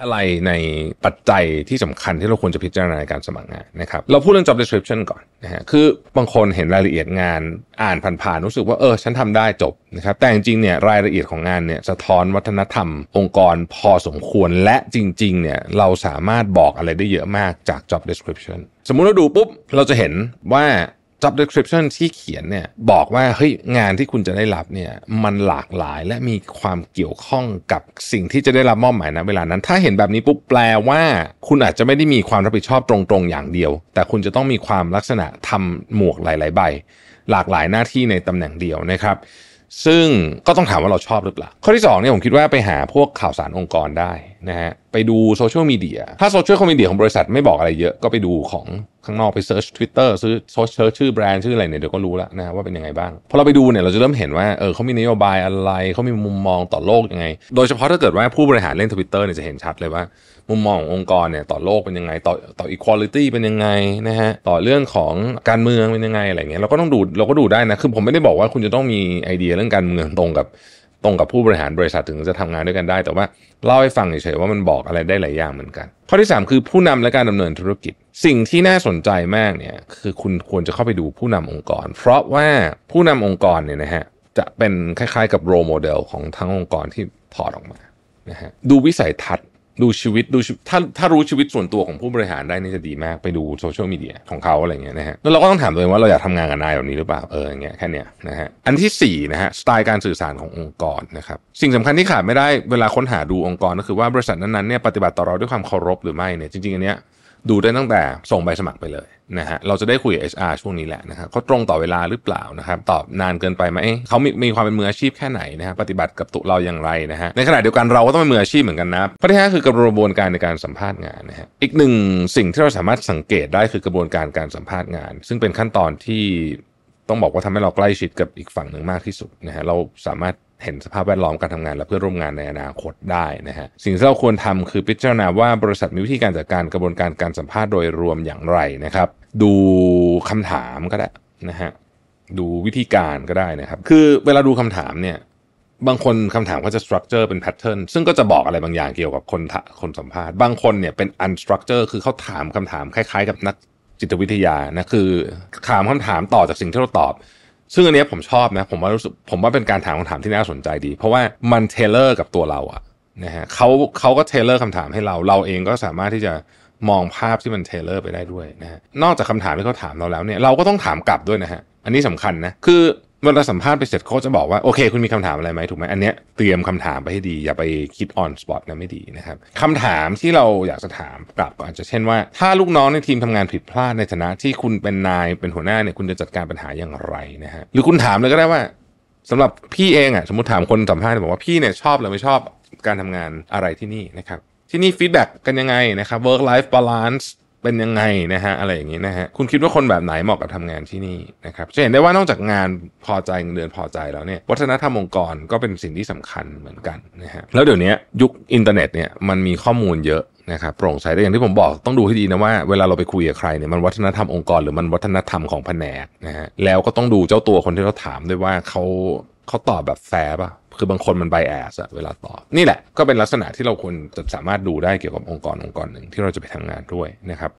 อะไรในปัจจัยที่สำคัญที่เราควรจะพิจารณาในการสมัครงานนะครับเราพูดเรื่อง job description ก่อนนะฮะคือบางคนเห็นรายละเอียดงานอ่านผ่านๆรู้สึกว่าเออ ฉันทำได้จบนะครับแต่จริงๆเนี่ยรายละเอียดของงานเนี่ยสะท้อนวัฒนธรรม องค์กรพอสมควรและจริงๆเนี่ยเราสามารถบอกอะไรได้เยอะมากจาก job description สมมุติเราดูปุ๊บ เราจะเห็นว่า job description ที่เขียนเนี่ยบอกว่าเฮ้ยงานที่คุณจะได้รับเนี่ยมันหลากหลายและมีความเกี่ยวข้องกับสิ่งที่จะได้รับมอบหมายนะเวลานั้นถ้าเห็นแบบนี้ปุ๊บแปลว่า คุณอาจจะไม่ได้มีความรับผิดชอบตรงๆอย่างเดียว แต่คุณจะต้องมีความลักษณะทำหมวกหลายๆใบหลากหลายหน้าที่ในตำแหน่งเดียวนะครับซึ่งก็ต้องถามว่าเราชอบหรือเปล่าข้อที่2เนี่ยผมคิดว่าไปหาพวกข่าวสารองค์กรได้นะฮะไปดูโซเชียลมีเดีย ถ้าโซเชียลมีเดียของบริษัทไม่บอกอะไรเยอะ ก็ไปดูของข้างนอกไปเซิร์ช Twitter ซื้อโซเชียลชื่อแบรนด์ชื่ออะไรเนี่ยเดี๋ยวก็รู้แล้วนะว่าเป็นยังไงบ้างพอเราไปดูเนี่ยเราจะเริ่มเห็นว่าเออเขามีนโยบายอะไร เขามีมุมมองต่อโลกยังไง โดยเฉพาะถ้าเกิดว่าผู้บริหารเล่นทวิตเตอร์เนี่ยจะเห็นชัดเลยว่ามุมมองขององค์กรเนี่ยต่อโลกเป็นยังไงต่อต่ออีควอลิตี้เป็นยังไงนะฮะต่อเรื่องของการเมืองเป็นยังไงอะไรเงี้ยเราก็ต้องดูเราก็ดูได้นะคือผมไม่ได้บอกว่าคุณจะต้องมีไอเดียเรื่องการเมืองตรงกับตรงกับผู้บริหารบริษัทถึงจะทำงานด้วยกันได้ แต่ว่าเล่าให้ฟังเฉยๆว่ามันบอกอะไรได้หลายอย่างเหมือนกัน ข้อที่ 3 คือผู้นำและการดำเนินธุรกิจ สิ่งที่น่าสนใจมากเนี่ยคือคุณควรจะเข้าไปดูผู้นำองค์กร เพราะว่าผู้นำองค์กรเนี่ยนะฮะจะเป็นคล้ายๆกับโรโมเดลของทั้งองค์กรที่ถอดออกมานะฮะดูวิสัยทัศน์ดูชีวิตดูถ้าถ้ารู้ชีวิตส่วนตัวของผู้บริหารได้นี่จะดีมาก ไปดูโซเชียลมีเดียของเขาอะไรเงี้ยนะฮะแล้วเราก็ต้องถามตัวเองว่าเราอยากทำงานกับนายแบบนี้หรือเปล่าเอออย่างเงี้ยแค่เนี้ยนะฮะอันที่4นะฮะสไตล์การสื่อสารขององค์กรนะครับสิ่งสำคัญที่ขาดไม่ได้เวลาค้นหาดูองค์กร ก็คือว่าบริษัทนั้นๆเนี่ยปฏิบัติต่อเราด้วยความเคารพหรือไม่เนี่ยจริง ๆ อันเนี้ยดูได้ตั้งแต่ ส่งใบสมัครไปเลยนะฮะเราจะได้คุยกับ HR ช่วงนี้แหละนะครับเขาตรงต่อเวลาหรือเปล่านะครับตอบนานเกินไปไหม เขามีมีความเป็นมืออาชีพแค่ไหนนะฮะปฏิบัติกับตุเราอย่างไรนะฮะในขณะเดียวกันเราก็ต้องเป็นมืออาชีพเหมือนกันนะข้อที่ห้าคือกระบวนการในการสัมภาษณ์งานนะฮะอีกหนึ่งสิ่งที่เราสามารถสังเกตได้คือกระบวนการการสัมภาษณ์งาน ซึ่งเป็นขั้นตอนที่ต้องบอกว่าทำให้เราใกล้ชิดกับอีกฝั่งหนึ่งมากที่สุดนะฮะเราสามารถเห็นสภาพแวดล้อมการทำงานและเพื่อร่วมงานในอนาคตได้นะฮะสิ่งที่เราควรทำคือพิจารณาว่าบริษัทมีวิธีการจัดการกระบวนการการสัมภาษณ์โดยรวมอย่างไรนะครับดูคำถามก็ได้นะฮะดูวิธีการก็ได้นะครับคือเวลาดูคำถามเนี่ยบางคนคำถามก็จะสตรัคเจอร์เป็นแพทเทิร์นซึ่งก็จะบอกอะไรบางอย่างเกี่ยวกับคนคนสัมภาษณ์ บางคนเนี่ยเป็นอันสตรัคเจอร์คือเขาถามคำถามคล้ายๆ กับนักจิตวิทยานะคือถามคำถามต่อจากสิ่งที่เราตอบซึ่งอันนี้ผมชอบนะผมว่ารู้สึกผมว่าเป็นการถามคำถามที่น่าสนใจดี เพราะว่ามันเทเลอร์กับตัวเราอะนะฮะเขาเขาก็เทเลอร์คำถามให้เรา เราเองก็สามารถที่จะมองภาพที่มันเทเลอร์ ไปได้ด้วยนะฮะนอกจากคำถามที่เขาถามเราแล้วเนี่ยเราก็ต้องถามกลับด้วยนะฮะอันนี้สำคัญนะ คือเวลาสัมภาษณ์ไปเสร็จโค้ชจะบอกว่า โอเคคุณมีคำถามอะไรไหมถูกไหมอันเนี้ยเตรียมคำถามไปให้ดีอย่าไปคิดออนสปอตนะไม่ดีนะครับ คำถามที่เราอยากจะถามกลับก็อาจจะเช่นว่า ถ้าลูกน้องในทีมทำงานผิดพลาดในฐานะที่คุณเป็นนายเป็นหัวหน้าเนี่ยคุณจะจัดการปัญหาอย่างไรนะฮะหรือคุณถามเลยก็ได้ว่า สำหรับพี่เองอ่ะสมมติถามคนสัมภาษณ์บอกว่าพี่เนี่ยชอบหรือไม่ชอบการทำงานอะไรที่นี่นะครับที่นี่ฟีดแบ็กกันยังไงนะครับ work life balance เป็นยังไงนะฮะอะไรอย่างนี้นะฮะคุณคิดว่าคนแบบไหนเหมาะกับทำงานที่นี่นะครับจะเห็นได้ว่านอกจากงานพอใจเงินเดือนพอใจแล้วเนี่ยวัฒนธรรมองค์กรก็เป็นสิ่งที่สำคัญเหมือนกันนะฮะแล้วเดี๋ยวนี้ยุคอินเทอร์เน็ตเนี่ยมันมีข้อมูลเยอะนะครับโปร่งใสได้อย่างที่ผมบอกต้องดูให้ดีนะว่าเวลาเราไปคุยกับใครเนี่ยมัน วัฒนธรรมองค์กรหรือมันวัฒนธรรมของแผนกนะฮะแล้วก็ต้องดูเจ้าตัวคนที่เราถามด้วยว่าเขาเขาตอบแบบแฟร์ป่ะคือบางคนมันไบแอสอะเวลาตอบนี่แหละ ก็เป็นลักษณะที่เราควรจะสามารถดูได้เกี่ยวกับองค์กรองค์กรหนึ่งที่เราจะไปทำงานด้วยนะครับ